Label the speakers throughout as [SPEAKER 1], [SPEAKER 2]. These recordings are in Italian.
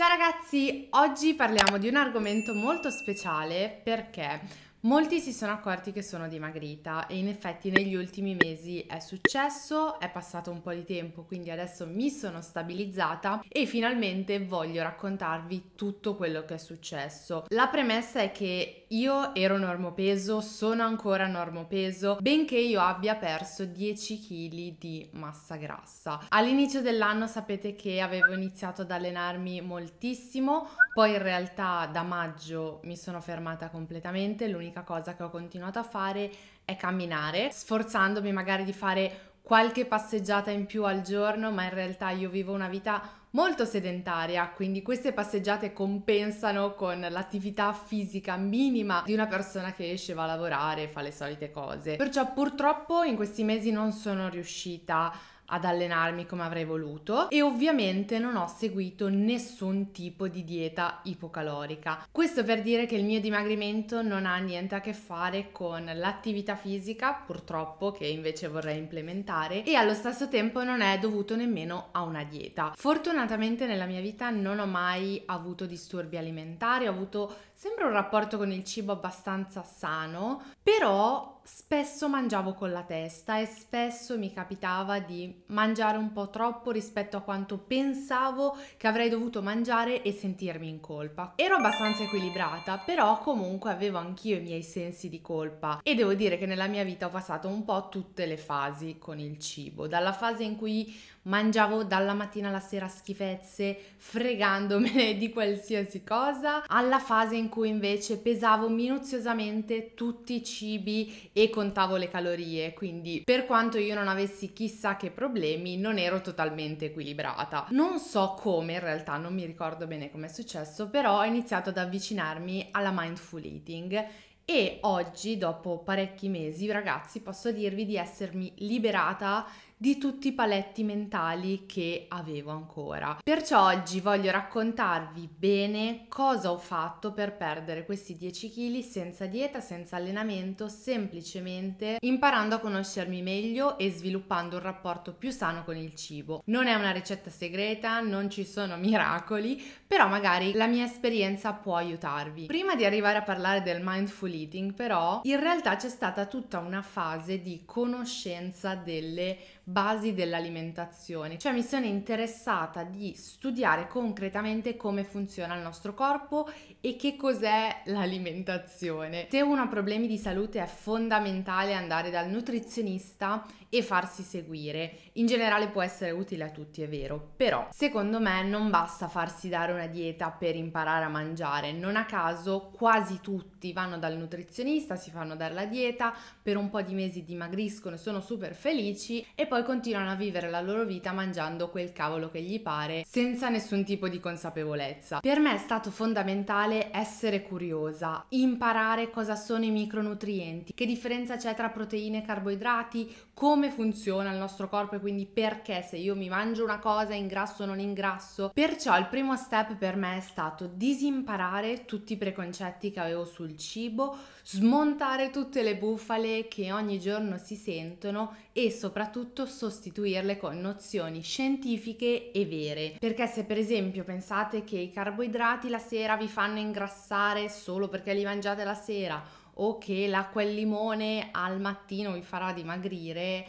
[SPEAKER 1] Ciao ragazzi, oggi parliamo di un argomento molto speciale perché Molti si sono accorti che sono dimagrita e in effetti negli ultimi mesi è successo, è passato un po' di tempo, quindi adesso mi sono stabilizzata e finalmente voglio raccontarvi tutto quello che è successo. La premessa è che io ero normopeso, sono ancora normopeso, benché io abbia perso 10 kg di massa grassa. All'inizio dell'anno sapete che avevo iniziato ad allenarmi moltissimo, poi in realtà da maggio mi sono fermata completamente, l'unica l'unica cosa che ho continuato a fare è camminare, sforzandomi magari di fare qualche passeggiata in più al giorno, ma in realtà io vivo una vita molto sedentaria, quindi queste passeggiate compensano con l'attività fisica minima di una persona che esce, va a lavorare, fa le solite cose. Perciò purtroppo in questi mesi non sono riuscita a ad allenarmi come avrei voluto e ovviamente non ho seguito nessun tipo di dieta ipocalorica. Questo per dire che il mio dimagrimento non ha niente a che fare con l'attività fisica, purtroppo, che invece vorrei implementare e allo stesso tempo non è dovuto nemmeno a una dieta. Fortunatamente nella mia vita non ho mai avuto disturbi alimentari, ho avuto sempre un rapporto con il cibo abbastanza sano, però spesso mangiavo con la testa e spesso mi capitava di mangiare un po' troppo rispetto a quanto pensavo che avrei dovuto mangiare e sentirmi in colpa. Ero abbastanza equilibrata, però comunque avevo anch'io i miei sensi di colpa e devo dire che nella mia vita ho passato un po' tutte le fasi con il cibo, dalla fase in cui mangiavo dalla mattina alla sera schifezze, fregandomene di qualsiasi cosa, alla fase in cui invece pesavo minuziosamente tutti i cibi e contavo le calorie, quindi per quanto io non avessi chissà che problemi, non ero totalmente equilibrata. Non so come, in realtà non mi ricordo bene come è successo, però ho iniziato ad avvicinarmi alla mindful eating e oggi, dopo parecchi mesi, ragazzi, posso dirvi di essermi liberata di tutti i paletti mentali che avevo ancora. Perciò oggi voglio raccontarvi bene cosa ho fatto per perdere questi 10 kg senza dieta, senza allenamento, semplicemente imparando a conoscermi meglio e sviluppando un rapporto più sano con il cibo. Non è una ricetta segreta, non ci sono miracoli, però magari la mia esperienza può aiutarvi. Prima di arrivare a parlare del mindful eating, però, in realtà c'è stata tutta una fase di conoscenza delle basi dell'alimentazione, cioè mi sono interessata di studiare concretamente come funziona il nostro corpo e che cos'è l'alimentazione. Se uno ha problemi di salute è fondamentale andare dal nutrizionista e farsi seguire. In generale può essere utile a tutti, è vero, però secondo me non basta farsi dare una dieta per imparare a mangiare, non a caso quasi tutti tutti vanno dal nutrizionista, si fanno dare la dieta, per un po' di mesi dimagriscono e sono super felici e poi continuano a vivere la loro vita mangiando quel cavolo che gli pare senza nessun tipo di consapevolezza. Per me è stato fondamentale essere curiosa, imparare cosa sono i micronutrienti, che differenza c'è tra proteine e carboidrati, come funziona il nostro corpo e quindi perché se io mi mangio una cosa ingrasso o non ingrasso. Perciò il primo step per me è stato disimparare tutti i preconcetti che avevo sul sul cibo, smontare tutte le bufale che ogni giorno si sentono e soprattutto sostituirle con nozioni scientifiche e vere. Perché se per esempio pensate che i carboidrati la sera vi fanno ingrassare solo perché li mangiate la sera o che l'acqua e il limone al mattino vi farà dimagrire,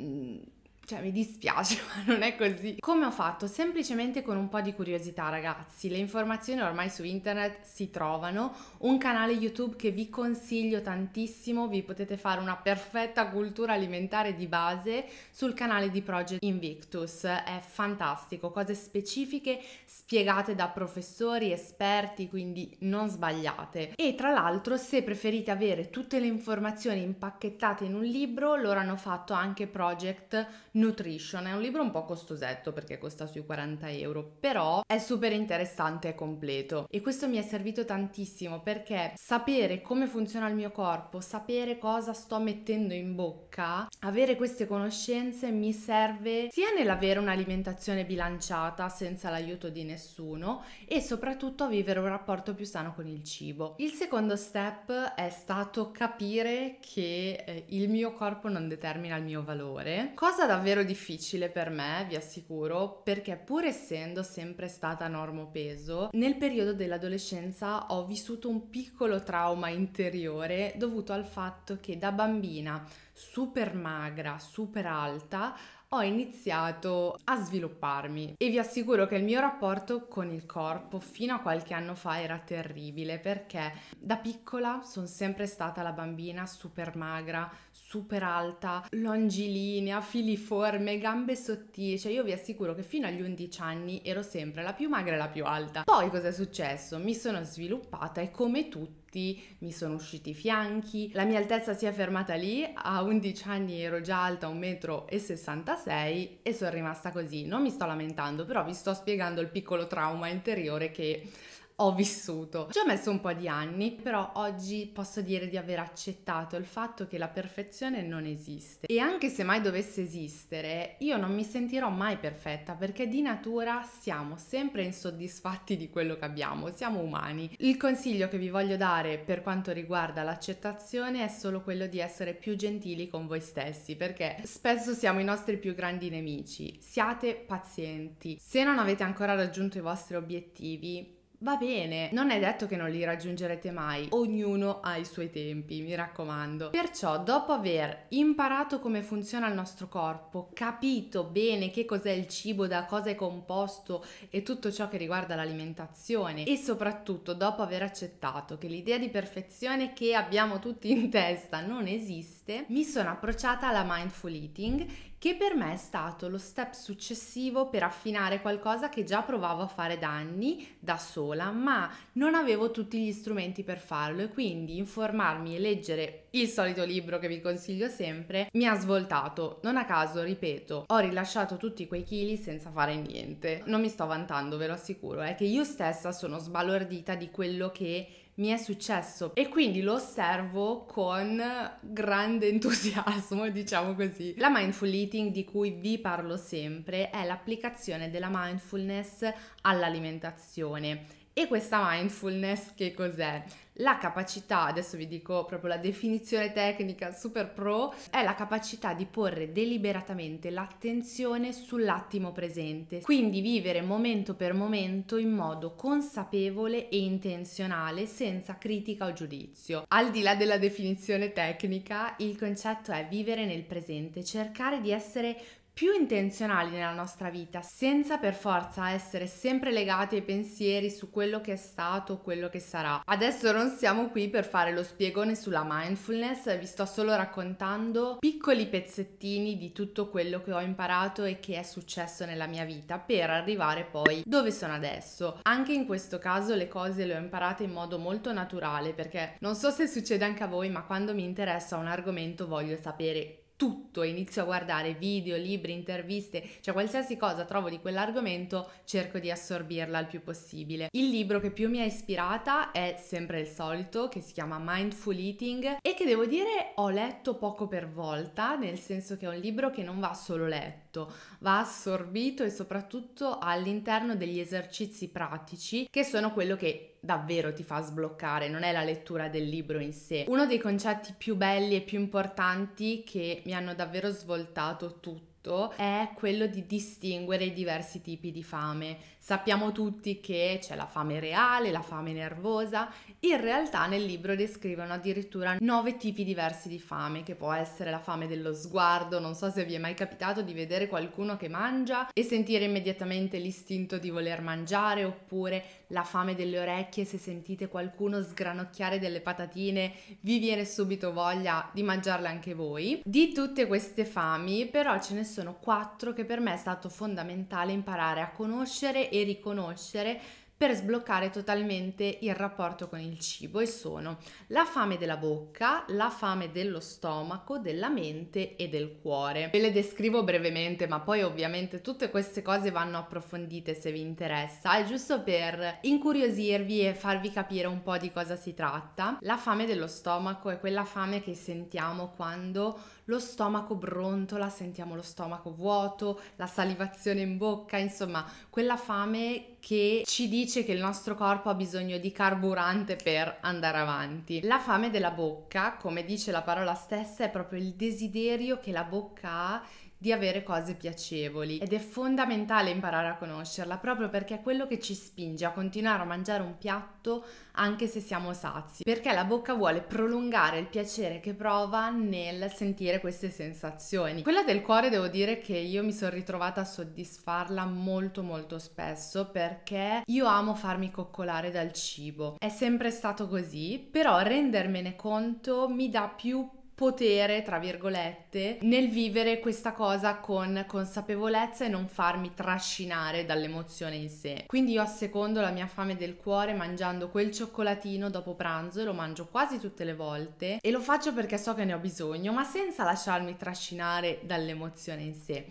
[SPEAKER 1] mm, cioè mi dispiace, ma non è così. Come ho fatto? Semplicemente con un po' di curiosità, ragazzi. Le informazioni ormai su internet si trovano. Un canale YouTube che vi consiglio tantissimo, vi potete fare una perfetta cultura alimentare di base sul canale di Project Invictus. È fantastico, cose specifiche spiegate da professori, esperti, quindi non sbagliate. E tra l'altro, se preferite avere tutte le informazioni impacchettate in un libro, loro hanno fatto anche Project Nutrition è un libro un po' costosetto perché costa sui 40 euro, però è super interessante e completo e questo mi è servito tantissimo perché sapere come funziona il mio corpo, sapere cosa sto mettendo in bocca, avere queste conoscenze mi serve sia nell'avere un'alimentazione bilanciata senza l'aiuto di nessuno e soprattutto a vivere un rapporto più sano con il cibo. Il secondo step è stato capire che eh, il mio corpo non determina il mio valore, cosa davvero davvero difficile per me, vi assicuro, perché pur essendo sempre stata normo peso, nel periodo dell'adolescenza ho vissuto un piccolo trauma interiore dovuto al fatto che da bambina super magra, super alta, ho iniziato a svilupparmi e vi assicuro che il mio rapporto con il corpo fino a qualche anno fa era terribile perché da piccola sono sempre stata la bambina super magra, super alta, longilinea, filiforme, gambe sottili, cioè io vi assicuro che fino agli 11 anni ero sempre la più magra e la più alta. Poi cosa è successo? Mi sono sviluppata e come tutti tutti, mi sono usciti i fianchi, la mia altezza si è fermata lì, a 11 anni ero già alta 1,66 m e sono rimasta così, non mi sto lamentando, però vi sto spiegando il piccolo trauma interiore che ho vissuto. Ci ho messo un po' di anni, però oggi posso dire di aver accettato il fatto che la perfezione non esiste. E anche se mai dovesse esistere, io non mi sentirò mai perfetta perché di natura siamo sempre insoddisfatti di quello che abbiamo, siamo umani. Il consiglio che vi voglio dare per quanto riguarda l'accettazione è solo quello di essere più gentili con voi stessi, perché spesso siamo i nostri più grandi nemici. Siate pazienti. Se non avete ancora raggiunto i vostri obiettivi, Va bene, non è detto che non li raggiungerete mai, ognuno ha i suoi tempi, mi raccomando. Perciò, dopo aver imparato come funziona il nostro corpo, capito bene che cos'è il cibo, da cosa è composto e tutto ciò che riguarda l'alimentazione e soprattutto dopo aver accettato che l'idea di perfezione che abbiamo tutti in testa non esiste, mi sono approcciata alla mindful eating che per me è stato lo step successivo per affinare qualcosa che già provavo a fare da anni da sola, ma non avevo tutti gli strumenti per farlo e quindi informarmi e leggere il solito libro che vi consiglio sempre mi ha svoltato. Non a caso, ripeto, ho rilasciato tutti quei chili senza fare niente. Non mi sto vantando, ve lo assicuro, è eh, che io stessa sono sbalordita di quello che mi è successo e quindi lo osservo con grande entusiasmo, diciamo così. La mindful eating di cui vi parlo sempre è l'applicazione della mindfulness all'alimentazione e questa mindfulness che cos'è? La capacità, adesso vi dico proprio la definizione tecnica super pro, è la capacità di porre deliberatamente l'attenzione sull'attimo presente, quindi vivere momento per momento in modo consapevole e intenzionale senza critica o giudizio. Al di là della definizione tecnica, il concetto è vivere nel presente, cercare di essere più intenzionali nella nostra vita, senza per forza essere sempre legati ai pensieri su quello che è stato, quello che sarà. Adesso non siamo qui per fare lo spiegone sulla mindfulness, vi sto solo raccontando piccoli pezzettini di tutto quello che ho imparato e che è successo nella mia vita per arrivare poi dove sono adesso. Anche in questo caso le cose le ho imparate in modo molto naturale perché non so se succede anche a voi, ma quando mi interessa un argomento voglio sapere tutto, inizio a guardare video, libri, interviste, cioè qualsiasi cosa trovo di quell'argomento cerco di assorbirla il più possibile. Il libro che più mi ha ispirata è sempre il solito, che si chiama Mindful Eating e che devo dire ho letto poco per volta, nel senso che è un libro che non va solo letto, va assorbito e soprattutto all'interno degli esercizi pratici che sono quello che davvero ti fa sbloccare, non è la lettura del libro in sé. Uno dei concetti più belli e più importanti che mi hanno davvero svoltato tutto è quello di distinguere i diversi tipi di fame. Sappiamo tutti che c'è la fame reale, la fame nervosa, in realtà nel libro descrivono addirittura nove tipi diversi di fame, che può essere la fame dello sguardo, non so se vi è mai capitato di vedere qualcuno che mangia e sentire immediatamente l'istinto di voler mangiare, oppure la fame delle orecchie, se sentite qualcuno sgranocchiare delle patatine vi viene subito voglia di mangiarle anche voi. Di tutte queste fami però ce ne sono sono quattro che per me è stato fondamentale imparare a conoscere e riconoscere per sbloccare totalmente il rapporto con il cibo e sono la fame della bocca, la fame dello stomaco, della mente e del cuore. Ve le descrivo brevemente, ma poi ovviamente tutte queste cose vanno approfondite se vi interessa, è giusto per incuriosirvi e farvi capire un po' di cosa si tratta. La fame dello stomaco è quella fame che sentiamo quando lo stomaco brontola, sentiamo lo stomaco vuoto, la salivazione in bocca, insomma, quella fame che ci dice che il nostro corpo ha bisogno di carburante per andare avanti. La fame della bocca, come dice la parola stessa, è proprio il desiderio che la bocca ha di avere cose piacevoli ed è fondamentale imparare a conoscerla proprio perché è quello che ci spinge a continuare a mangiare un piatto anche se siamo sazi, perché la bocca vuole prolungare il piacere che prova nel sentire queste sensazioni. Quella del cuore devo dire che io mi sono ritrovata a soddisfarla molto molto spesso perché io amo farmi coccolare dal cibo. È sempre stato così, però rendermene conto mi dà più potere, tra virgolette, nel vivere questa cosa con consapevolezza e non farmi trascinare dall'emozione in sé. Quindi io assecondo la mia fame del cuore mangiando quel cioccolatino dopo pranzo e lo mangio quasi tutte le volte e lo faccio perché so che ne ho bisogno, ma senza lasciarmi trascinare dall'emozione in sé.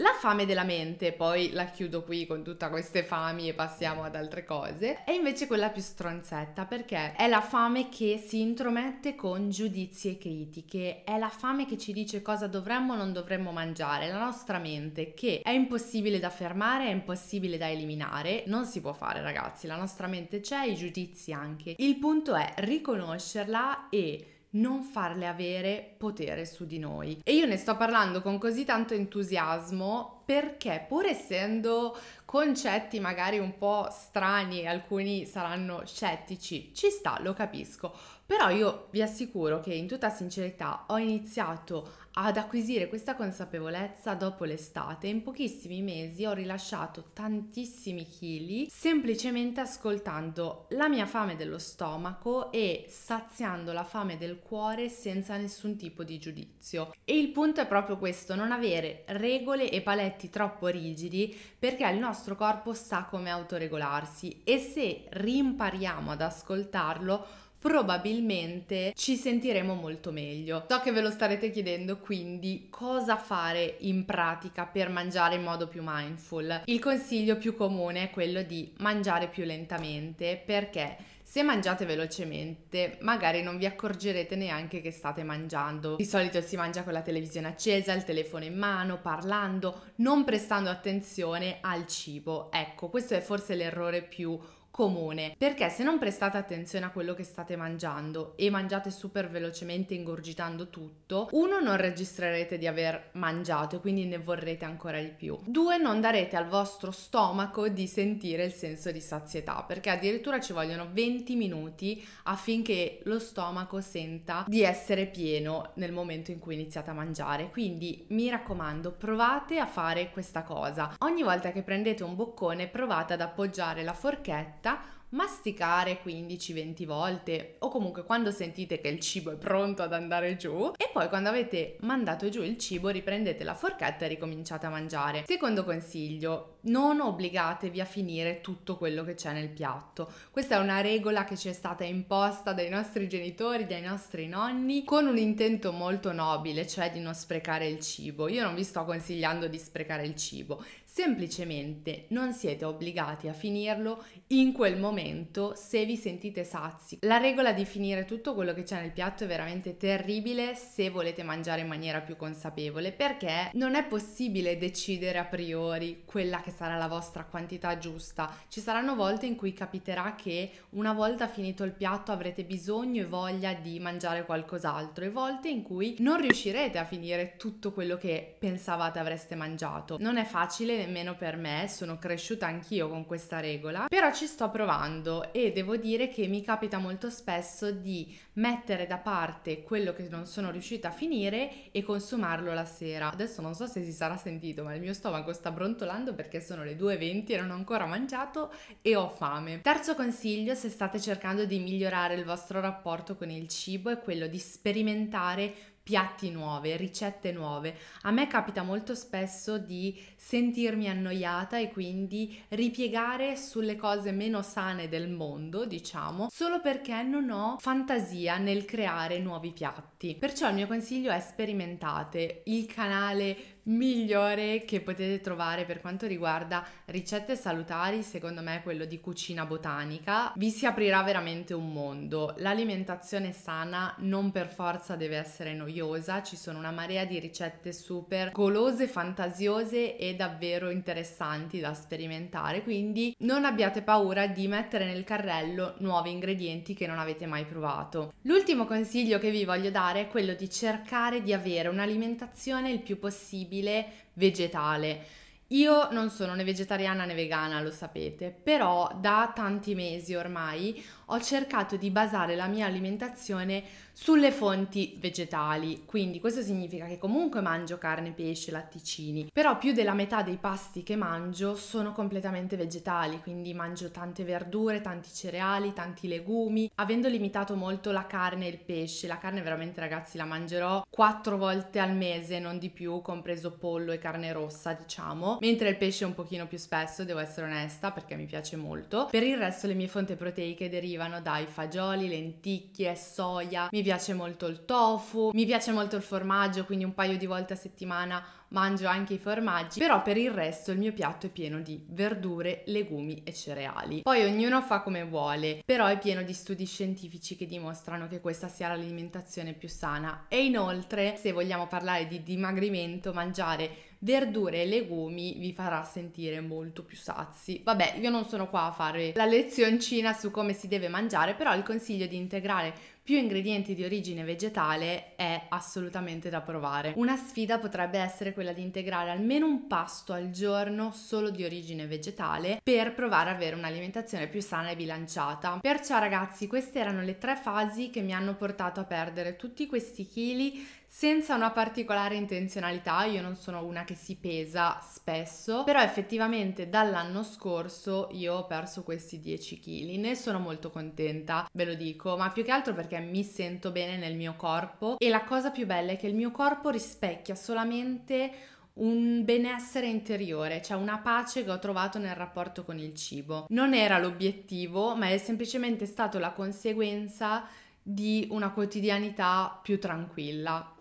[SPEAKER 1] La fame della mente, poi la chiudo qui con tutte queste fami e passiamo ad altre cose, è invece quella più stronzetta perché è la fame che si intromette con giudizi e critiche, è la fame che ci dice cosa dovremmo o non dovremmo mangiare, la nostra mente che è impossibile da fermare, è impossibile da eliminare, non si può fare ragazzi, la nostra mente c'è, i giudizi anche. Il punto è riconoscerla e non farle avere potere su di noi. E io ne sto parlando con così tanto entusiasmo perché pur essendo concetti magari un po' strani alcuni saranno scettici, ci sta, lo capisco, però io vi assicuro che in tutta sincerità ho iniziato ad acquisire questa consapevolezza dopo l'estate, in pochissimi mesi ho rilasciato tantissimi chili semplicemente ascoltando la mia fame dello stomaco e saziando la fame del cuore senza nessun tipo di giudizio. E il punto è proprio questo, non avere regole e paletti troppo rigidi perché il nostro nostro corpo sa come autoregolarsi e se rimpariamo ad ascoltarlo probabilmente ci sentiremo molto meglio. So che ve lo starete chiedendo quindi cosa fare in pratica per mangiare in modo più mindful. Il consiglio più comune è quello di mangiare più lentamente perché se mangiate velocemente, magari non vi accorgerete neanche che state mangiando. Di solito si mangia con la televisione accesa, il telefono in mano, parlando, non prestando attenzione al cibo. Ecco, questo è forse l'errore più comune, perché se non prestate attenzione a quello che state mangiando e mangiate super velocemente ingorgitando tutto, uno non registrerete di aver mangiato e quindi ne vorrete ancora di più. Due, non darete al vostro stomaco di sentire il senso di sazietà, perché addirittura ci vogliono 20 minuti affinché lo stomaco senta di essere pieno nel momento in cui iniziate a mangiare. Quindi mi raccomando, provate a fare questa cosa. Ogni volta che prendete un boccone, provate ad appoggiare la forchetta volta, masticare 15-20 volte o comunque quando sentite che il cibo è pronto ad andare giù e poi quando avete mandato giù il cibo riprendete la forchetta e ricominciate a mangiare. Secondo consiglio, non obbligatevi a finire tutto quello che c'è nel piatto. Questa è una regola che ci è stata imposta dai nostri genitori, dai nostri nonni, con un intento molto nobile, cioè di non sprecare il cibo. Io non vi sto consigliando di sprecare il cibo, semplicemente non siete obbligati a finirlo in quel momento se vi sentite sazi. La regola di finire tutto quello che c'è nel piatto è veramente terribile se volete mangiare in maniera più consapevole perché non è possibile decidere a priori quella che sarà la vostra quantità giusta. Ci saranno volte in cui capiterà che una volta finito il piatto avrete bisogno e voglia di mangiare qualcos'altro e volte in cui non riuscirete a finire tutto quello che pensavate avreste mangiato. Non è facile nemmeno per me, sono cresciuta anch'io con questa regola, però ci sto provando e devo dire che mi capita molto spesso di mettere da parte quello che non sono riuscita a finire e consumarlo la sera. Adesso non so se si sarà sentito, ma il mio stomaco sta brontolando perché sono le 2.20 e non ho ancora mangiato e ho fame. Terzo consiglio, se state cercando di migliorare il vostro rapporto con il cibo, è quello di sperimentare piatti nuove, ricette nuove. A me capita molto spesso di sentirmi annoiata e quindi ripiegare sulle cose meno sane del mondo, diciamo, solo perché non ho fantasia nel creare nuovi piatti. Perciò il mio consiglio è sperimentate il canale migliore che potete trovare per quanto riguarda ricette salutari, secondo me è quello di cucina botanica. Vi si aprirà veramente un mondo. L'alimentazione sana non per forza deve essere noiosa, ci sono una marea di ricette super golose, fantasiose e davvero interessanti da sperimentare, quindi non abbiate paura di mettere nel carrello nuovi ingredienti che non avete mai provato. L'ultimo consiglio che vi voglio dare è quello di cercare di avere un'alimentazione il più possibile sostenibile vegetale. Io non sono né vegetariana né vegana, lo sapete, però da tanti mesi ormai ho cercato di basare la mia alimentazione sulle fonti vegetali, quindi questo significa che comunque mangio carne, pesce, latticini, però più della metà dei pasti che mangio sono completamente vegetali, quindi mangio tante verdure, tanti cereali, tanti legumi, avendo limitato molto la carne e il pesce, la carne veramente ragazzi la mangerò quattro volte al mese, non di più, compreso pollo e carne rossa, diciamo, mentre il pesce un pochino più spesso, devo essere onesta, perché mi piace molto. Per il resto le mie fonti proteiche derivano derivano dai fagioli, lenticchie, soia, mi piace molto il tofu, mi piace molto il formaggio, quindi un paio di volte a settimana mangio anche i formaggi, però per il resto il mio piatto è pieno di verdure, legumi e cereali. Poi ognuno fa come vuole, però è pieno di studi scientifici che dimostrano che questa sia l'alimentazione più sana e inoltre se vogliamo parlare di dimagrimento mangiare verdure e legumi vi farà sentire molto più sazi. Vabbè, io non sono qua a fare la lezioncina su come si deve mangiare, però il consiglio di integrare più ingredienti di origine vegetale è assolutamente da provare. Una sfida potrebbe essere quella di integrare almeno un pasto al giorno solo di origine vegetale per provare ad avere un'alimentazione più sana e bilanciata. Perciò ragazzi queste erano le tre fasi che mi hanno portato a perdere tutti questi chili senza una particolare intenzionalità, io non sono una che si pesa spesso, però effettivamente dall'anno scorso io ho perso questi 10 kg, ne sono molto contenta, ve lo dico, ma più che altro perché perché mi sento bene nel mio corpo e la cosa più bella è che il mio corpo rispecchia solamente un benessere interiore, cioè una pace che ho trovato nel rapporto con il cibo. Non era l'obiettivo, ma è semplicemente stato la conseguenza di una quotidianità più tranquilla.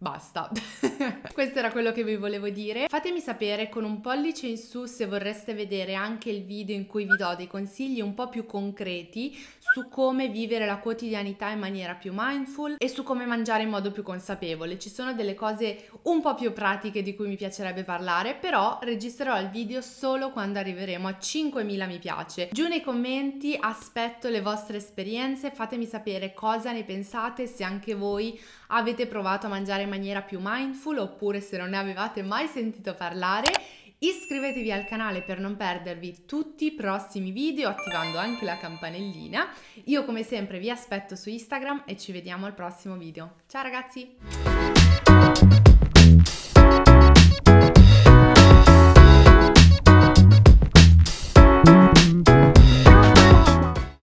[SPEAKER 1] Basta, questo era quello che vi volevo dire. Fatemi sapere con un pollice in su se vorreste vedere anche il video in cui vi do dei consigli un po' più concreti su come vivere la quotidianità in maniera più mindful e su come mangiare in modo più consapevole. Ci sono delle cose un po' più pratiche di cui mi piacerebbe parlare, però registrerò il video solo quando arriveremo a 5.000 mi piace. Giù nei commenti aspetto le vostre esperienze, fatemi sapere cosa ne pensate, se anche voi avete provato a mangiare in in maniera più mindful oppure se non ne avevate mai sentito parlare Iscrivetevi al canale per non perdervi tutti i prossimi video attivando anche la campanellina. Io come sempre vi aspetto su Instagram e ci vediamo al prossimo video. Ciao ragazzi!